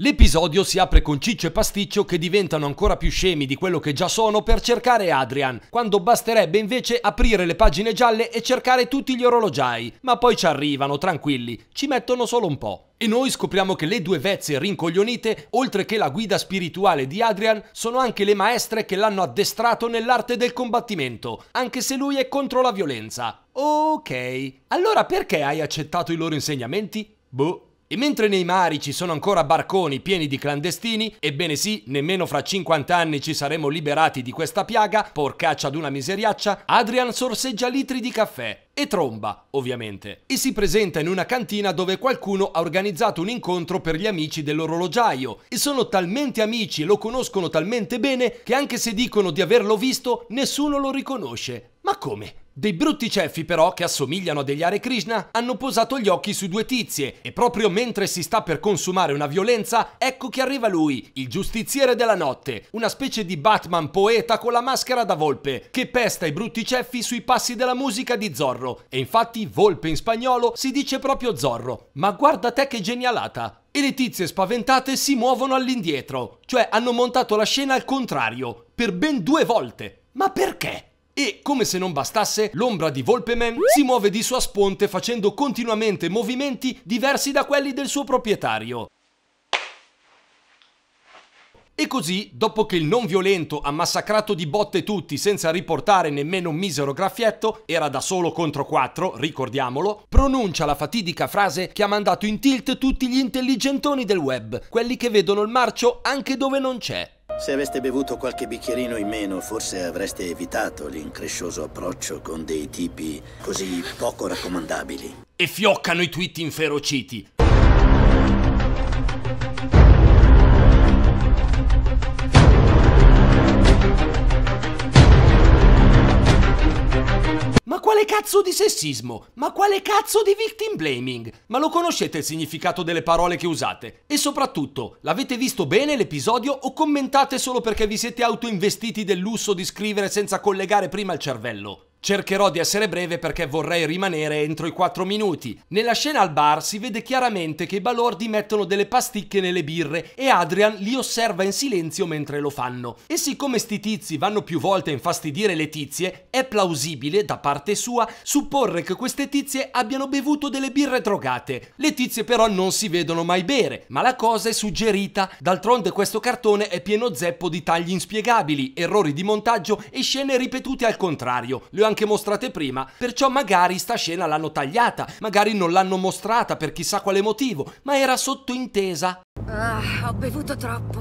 L'episodio si apre con Ciccio e Pasticcio che diventano ancora più scemi di quello che già sono per cercare Adrian, quando basterebbe invece aprire le pagine gialle e cercare tutti gli orologiai, ma poi ci arrivano tranquilli, ci mettono solo un po'. E noi scopriamo che le due vezze rincoglionite, oltre che la guida spirituale di Adrian, sono anche le maestre che l'hanno addestrato nell'arte del combattimento, anche se lui è contro la violenza. Ok, allora perché hai accettato i loro insegnamenti? Boh. E mentre nei mari ci sono ancora barconi pieni di clandestini, ebbene sì, nemmeno fra 50 anni ci saremo liberati di questa piaga, porcaccia ad una miseriaccia, Adrian sorseggia litri di caffè e tromba, ovviamente, e si presenta in una cantina dove qualcuno ha organizzato un incontro per gli amici dell'orologiaio e sono talmente amici e lo conoscono talmente bene che anche se dicono di averlo visto, nessuno lo riconosce. Ma come? Dei brutti ceffi però, che assomigliano a degli Hare Krishna, hanno posato gli occhi su due tizie e proprio mentre si sta per consumare una violenza, ecco che arriva lui, il giustiziere della notte, una specie di Batman poeta con la maschera da volpe, che pesta i brutti ceffi sui passi della musica di Zorro. E infatti volpe in spagnolo si dice proprio Zorro. Ma guarda te che genialata! e le tizie spaventate si muovono all'indietro, cioè hanno montato la scena al contrario, per ben due volte. Ma perché? E come se non bastasse, l'ombra di Volpeman si muove di sua sponte facendo continuamente movimenti diversi da quelli del suo proprietario. E così, dopo che il non violento ha massacrato di botte tutti senza riportare nemmeno un misero graffietto, era da solo contro quattro, ricordiamolo, pronuncia la fatidica frase che ha mandato in tilt tutti gli intelligentoni del web, quelli che vedono il marcio anche dove non c'è. Se aveste bevuto qualche bicchierino in meno, forse avreste evitato l'increscioso approccio con dei tipi così poco raccomandabili. E fioccano i tweet inferociti. Ma quale cazzo di sessismo? Ma quale cazzo di victim blaming? Ma lo conoscete il significato delle parole che usate? E soprattutto, l'avete visto bene l'episodio o commentate solo perché vi siete autoinvestiti del lusso di scrivere senza collegare prima il cervello? Cercherò di essere breve perché vorrei rimanere entro i 4 minuti. Nella scena al bar si vede chiaramente che i balordi mettono delle pasticche nelle birre e Adrian li osserva in silenzio mentre lo fanno. E siccome sti tizi vanno più volte a infastidire le tizie, è plausibile, da parte sua, supporre che queste tizie abbiano bevuto delle birre drogate. Le tizie però non si vedono mai bere, ma la cosa è suggerita. D'altronde questo cartone è pieno zeppo di tagli inspiegabili, errori di montaggio e scene ripetute al contrario. Le anche mostrate prima, perciò magari sta scena l'hanno tagliata, magari non l'hanno mostrata per chissà quale motivo, ma era sottointesa. Ah, ho bevuto troppo.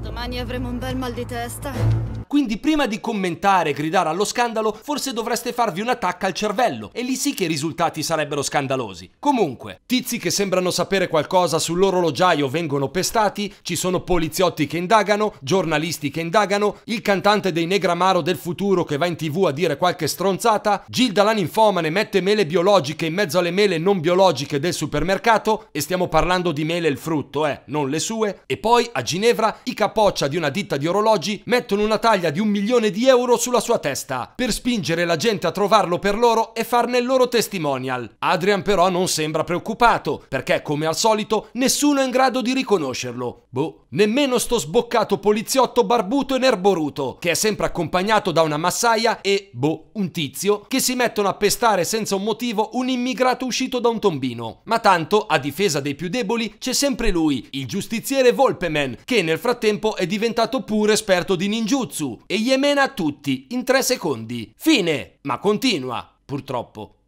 Domani avremo un bel mal di testa. Quindi prima di commentare e gridare allo scandalo, forse dovreste farvi un attacco al cervello e lì sì che i risultati sarebbero scandalosi. Comunque, tizi che sembrano sapere qualcosa sull'orologiaio vengono pestati, ci sono poliziotti che indagano, giornalisti che indagano, il cantante dei Negramaro del futuro che va in tv a dire qualche stronzata, Gilda la ninfomane mette mele biologiche in mezzo alle mele non biologiche del supermercato e stiamo parlando di mele il frutto, eh, non le sue, e poi a Ginevra i capoccia di una ditta di orologi mettono una taglia medaglia di un milione di euro sulla sua testa, per spingere la gente a trovarlo per loro e farne il loro testimonial. Adrian però non sembra preoccupato, perché come al solito nessuno è in grado di riconoscerlo. Boh, nemmeno sto sboccato poliziotto barbuto e nerboruto, che è sempre accompagnato da una massaia e, boh, un tizio, che si mettono a pestare senza un motivo un immigrato uscito da un tombino. Ma tanto, a difesa dei più deboli, c'è sempre lui, il giustiziere Volpeman, che nel frattempo è diventato pure esperto di ninjutsu su e Yemen a tutti in tre secondi. Fine, ma continua, purtroppo.